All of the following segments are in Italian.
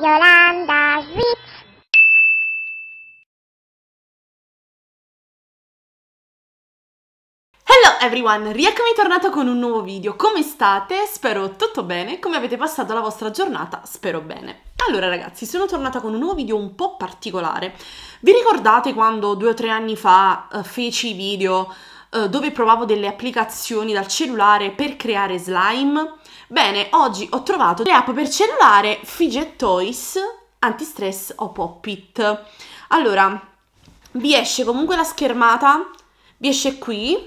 Yolanda Switch. Hello everyone, rieccomi tornata con un nuovo video. Come state? Spero tutto bene. Come avete passato la vostra giornata? Spero bene. Allora ragazzi, sono tornata con un nuovo video un po' particolare. Vi ricordate quando due o tre anni fa uh, feci video uh, dove provavo delle applicazioni dal cellulare per creare slime? Bene, oggi ho trovato le app per cellulare Fidget Toys, Antistress o Pop-It. Allora, vi esce comunque la schermata, vi esce qui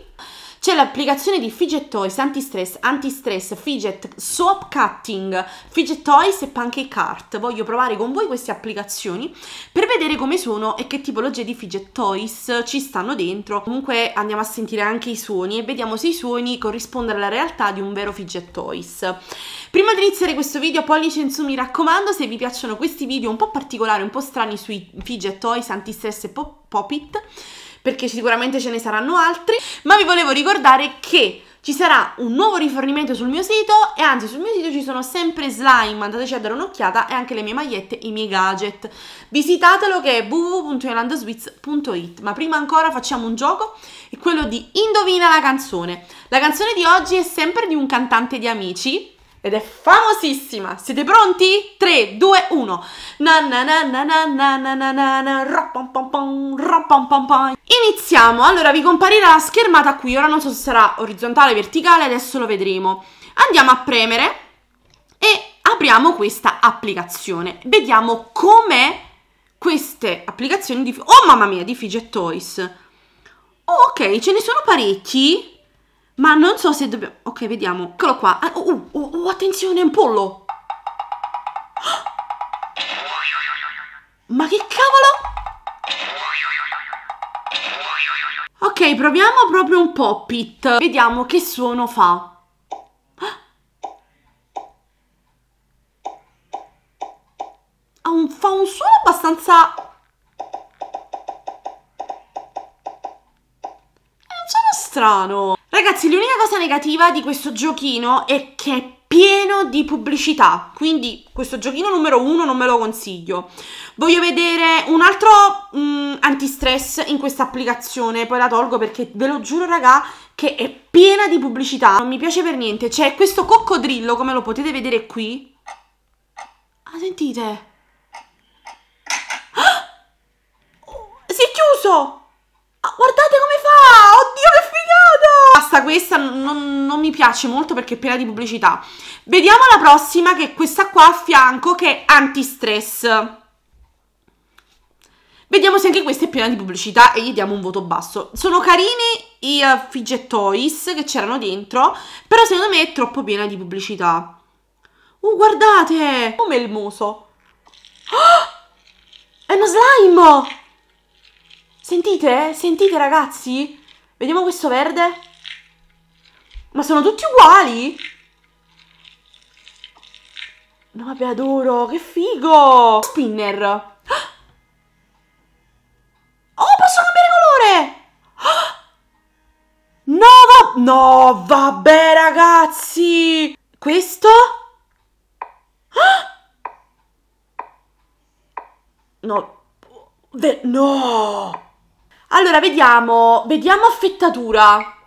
c'è l'applicazione di Fidget Toys, anti-stress, anti-stress, Fidget, Soap Cutting, Fidget Toys e Pancake Cart. Voglio provare con voi queste applicazioni per vedere come sono e che tipologie di Fidget Toys ci stanno dentro. Comunque andiamo a sentire anche i suoni e vediamo se i suoni corrispondono alla realtà di un vero Fidget Toys. Prima di iniziare questo video, pollice in su mi raccomando, se vi piacciono questi video un po' particolari, un po' strani sui Fidget Toys, anti-stress e Pop-It, perché sicuramente ce ne saranno altri, ma vi volevo ricordare che ci sarà un nuovo rifornimento sul mio sito e anzi sul mio sito ci sono sempre slime, andateci a dare un'occhiata e anche le mie magliette, e i miei gadget. Visitatelo che è www.yolandaswitz.it, ma prima ancora facciamo un gioco, è quello di indovina la canzone. La canzone di oggi è sempre di un cantante di amici, ed è famosissima. Siete pronti? 3, 2, 1. Iniziamo. Allora vi comparirà la schermata qui. Ora non so se sarà orizzontale o verticale, adesso lo vedremo. Andiamo a premere e apriamo questa applicazione. Vediamo come queste applicazioni di... Oh mamma mia, di fidget toys. Oh, ok, ce ne sono parecchi. Ma non so se dobbiamo... Ok, vediamo. Eccolo qua. Ah, oh, oh, oh, oh attenzione, è un pollo. Ma che cavolo? Ok, proviamo proprio un poppit. Vediamo che suono fa. Ha un, fa un suono abbastanza... È un suono strano. Ragazzi, l'unica cosa negativa di questo giochino è che è pieno di pubblicità, quindi questo giochino numero uno non me lo consiglio. Voglio vedere un altro mh, mm, antistress in questa applicazione, poi la tolgo perché ve lo giuro raga che è piena di pubblicità, non mi piace per niente. C'è questo coccodrillo, come lo potete vedere qui. Ah, sentite. Ah! Oh, si è chiuso! Ah, guardate come fa! questa non, non, mi piace molto perché è piena di pubblicità. Vediamo la prossima che è questa qua a fianco che è antistress. Vediamo se anche questa è piena di pubblicità e gli diamo un voto basso. Sono carini i uh, fidget toys che c'erano dentro, però secondo me è troppo piena di pubblicità. Uh, guardate! Come il muso. Oh! È uno slime! Sentite? Sentite ragazzi? Vediamo questo verde. Ma sono tutti uguali? No, vabbè, adoro. Che figo. Spinner. Oh, posso cambiare colore. No, va... No, vabbè, ragazzi. Questo? No. No. Allora, vediamo. Vediamo affettatura.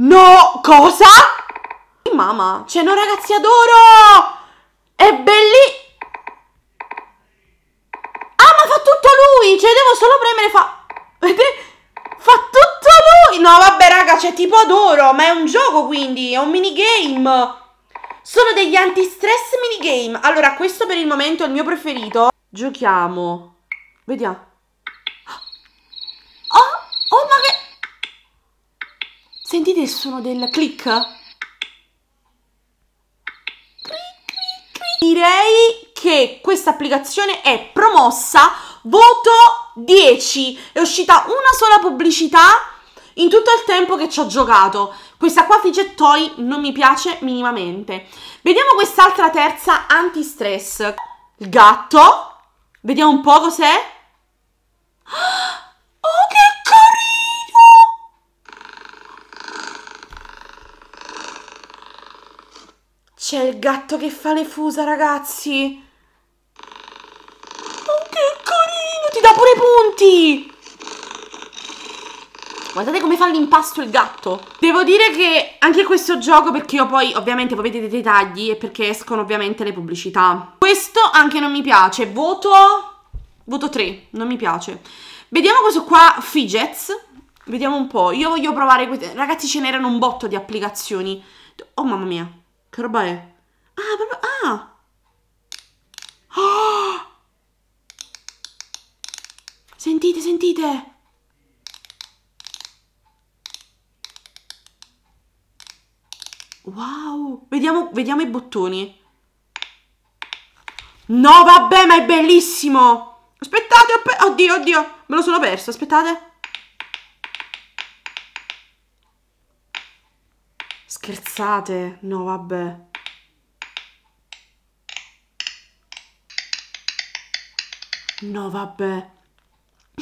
No, cosa? Mamma, c'è no ragazzi, adoro! È bellissimo! Ah, ma fa tutto lui! Cioè devo solo premere fa... Vedete? Fa tutto lui! No, vabbè raga, cioè tipo adoro, ma è un gioco quindi, è un minigame! Sono degli anti-stress minigame! Allora, questo per il momento è il mio preferito. Giochiamo. Vediamo. Sentite il suono del click? Direi che questa applicazione è promossa voto 10. È uscita una sola pubblicità in tutto il tempo che ci ho giocato. Questa qua Fidget Toy non mi piace minimamente. Vediamo quest'altra terza anti-stress. Il gatto. Vediamo un po' cos'è. Ok! C'è il gatto che fa le fusa, ragazzi. Oh, che carino! Ti dà pure i punti! Guardate come fa l'impasto il gatto. Devo dire che anche questo gioco, perché io poi ovviamente voi vedete dei tagli e perché escono ovviamente le pubblicità. Questo anche non mi piace. Voto... Voto 3. Non mi piace. Vediamo questo qua, Fidgets. Vediamo un po'. Io voglio provare... Ragazzi, ce n'erano un botto di applicazioni. Oh, mamma mia. Che roba è? Ah, proprio... Ah! Oh! Sentite, sentite! Wow! Vediamo, vediamo i bottoni. No, vabbè, ma è bellissimo! Aspettate, oddio, oddio, me lo sono perso, aspettate. scherzate? No, vabbè. No, vabbè.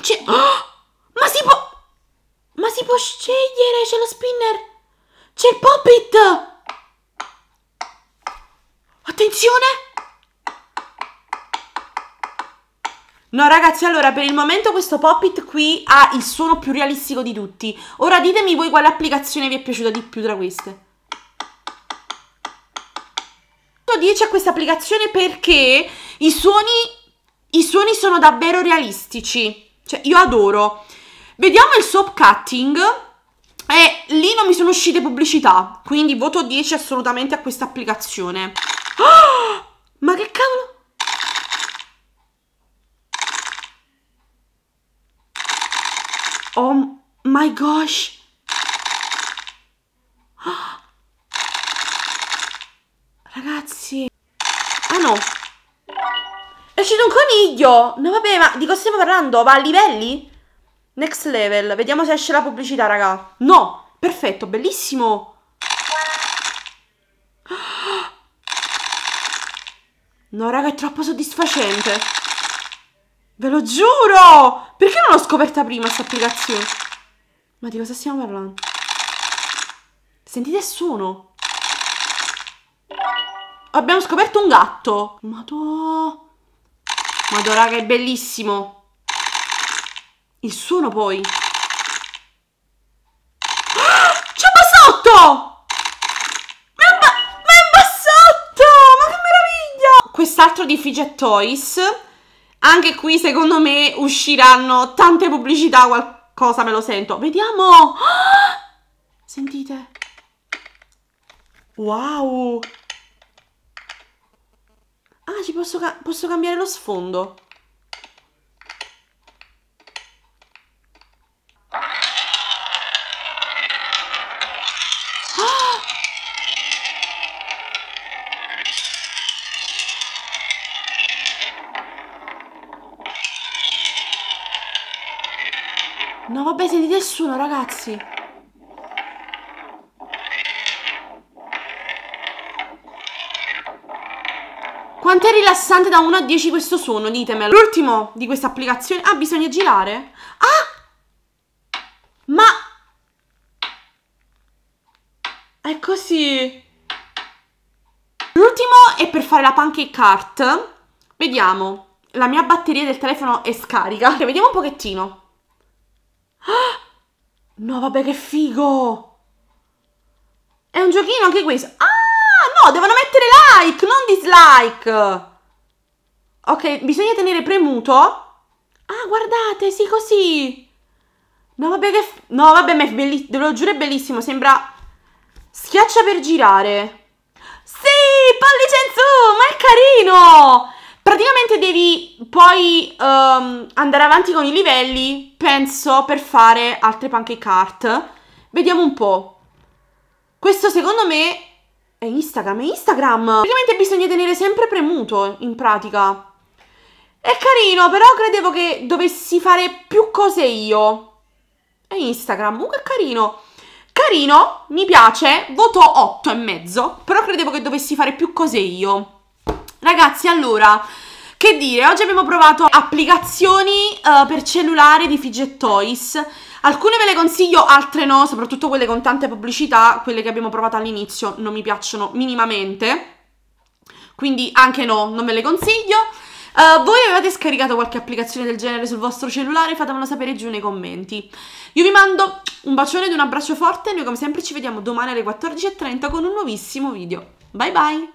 C'è... Oh! Ma si può... Ma si può scegliere, c'è lo spinner. C'è il poppit! Attenzione! No ragazzi, allora per il momento questo poppit qui ha il suono più realistico di tutti. Ora ditemi voi quale applicazione vi è piaciuta di più tra queste. 10 a questa applicazione perché i suoni, i suoni sono davvero realistici. Cioè, io adoro. Vediamo il soap cutting. E eh, lì non mi sono uscite pubblicità. Quindi voto 10 assolutamente a questa applicazione. Oh, ma che cavolo? Oh my gosh. Oh. Ragazzi. Ah no. È uscito un coniglio. No vabbè, ma di cosa stiamo parlando? Va a livelli? Next level. Vediamo se esce la pubblicità, raga. No. Perfetto, bellissimo. No, raga, è troppo soddisfacente. Ve lo giuro! Perché non l'ho scoperta prima, questa applicazione? Ma di cosa stiamo parlando? Sentite il suono? Abbiamo scoperto un gatto. Madò. Madò, raga, è bellissimo. Il suono poi. Ah, c'è un bassotto! Ma che meraviglia! Quest'altro di Fidget Toys. Anche qui, secondo me, usciranno tante pubblicità, qualcosa me lo sento. Vediamo! Ah! sentite. Wow! ci posso, ca posso cambiare lo sfondo. No, vabbè, sentite il suono, ragazzi. Quanto è rilassante da 1 a 10 questo suono, ditemelo. L'ultimo di questa applicazione... Ah, bisogna girare? Ah! Ma... È così. L'ultimo è per fare la pancake cart. Vediamo. La mia batteria del telefono è scarica. Okay, vediamo un pochettino. Ah! No, vabbè, che figo! È un giochino anche questo. Ah! devono mettere like, non dislike. Ok, bisogna tenere premuto. Ah, guardate, sì, così. No, vabbè, che... No, vabbè, ma è bellissimo, Ve lo giuro è bellissimo, sembra... Schiaccia per girare. Sì, pollice in su, ma è carino! Praticamente devi poi um, andare avanti con i livelli, penso, per fare altre pancake art. Vediamo un po'. Questo secondo me è Instagram, è Instagram. Praticamente bisogna tenere sempre premuto, in pratica. È carino, però credevo che dovessi fare più cose io. È Instagram, uh, che carino. Carino, mi piace, voto 8 e mezzo, però credevo che dovessi fare più cose io. Ragazzi, allora, che dire, oggi abbiamo provato applicazioni uh, per cellulare di fidget toys. Alcune ve le consiglio, altre no, soprattutto quelle con tante pubblicità, quelle che abbiamo provato all'inizio non mi piacciono minimamente. Quindi anche no, non ve le consiglio. Uh, voi avete scaricato qualche applicazione del genere sul vostro cellulare? Fatemelo sapere giù nei commenti. Io vi mando un bacione ed un abbraccio forte. Noi come sempre ci vediamo domani alle 14.30 con un nuovissimo video. Bye bye!